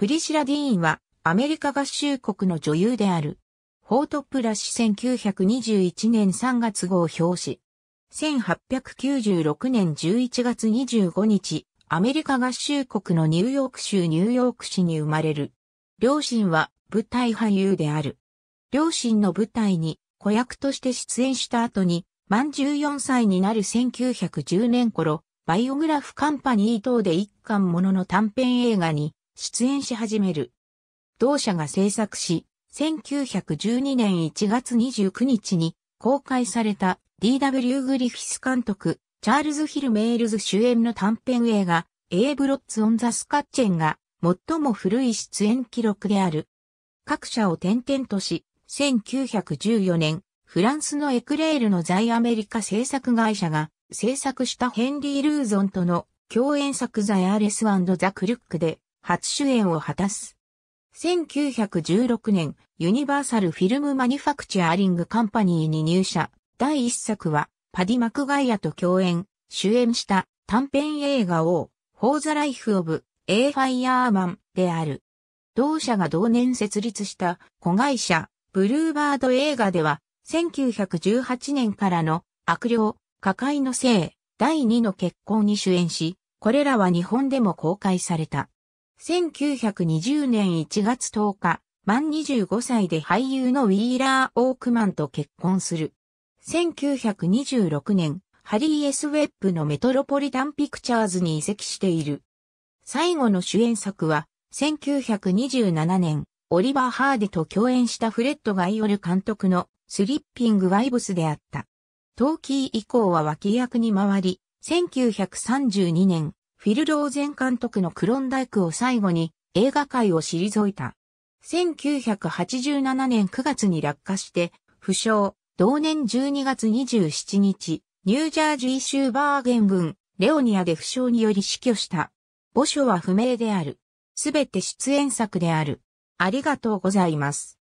プリシラ・ディーンはアメリカ合衆国の女優である。フォートプラシ1921年3月号表紙。1896年11月25日、アメリカ合衆国のニューヨーク州ニューヨーク市に生まれる。両親は舞台俳優である。両親の舞台に子役として出演した後に、満14歳になる1910年頃、バイオグラフカンパニー等で一巻ものの短編映画に出演し始める。同社が制作し、1912年1月29日に公開された D.W. グリフィス監督、チャールズ・ヒル・メールズ主演の短編映画、A ブロッツ・オン・ザ・スカッチェンが最も古い出演記録である。各社を転々とし、1914年、フランスのエクレールの在アメリカ制作会社が制作したヘンリー・ルーゾンとの共演作ザ・アーレスザ・クルックで初主演を果たす。1916年、ユニバーサルフィルムマニファクチャーリングカンパニーに入社。第一作は、パディ・マクガイアと共演、主演した短編映画を、ホーザライフオブエ e ファイ f ーマンである。同社が同年設立した子会社、ブルーバード映画では、1918年からの悪霊、破壊のせい、第2の結婚に主演し、これらは日本でも公開された。1920年1月10日、満25歳で俳優のウィーラー・オークマンと結婚する。1926年、ハリー・エス・ウェップのメトロポリタン・ピクチャーズに移籍している。最後の主演作は、1927年、オリバー・ハーデと共演したフレッド・ガイオル監督のスリッピング・ワイブスであった。トーキー以降は脇役に回り、1932年、フィル・ローゼン監督のクロンダイクを最後に映画界を退いた。1987年9月に落下して、負傷、同年12月27日、ニュージャージー州バーゲン軍、レオニアで負傷により死去した。墓所は不明である。すべて出演作である。ありがとうございます。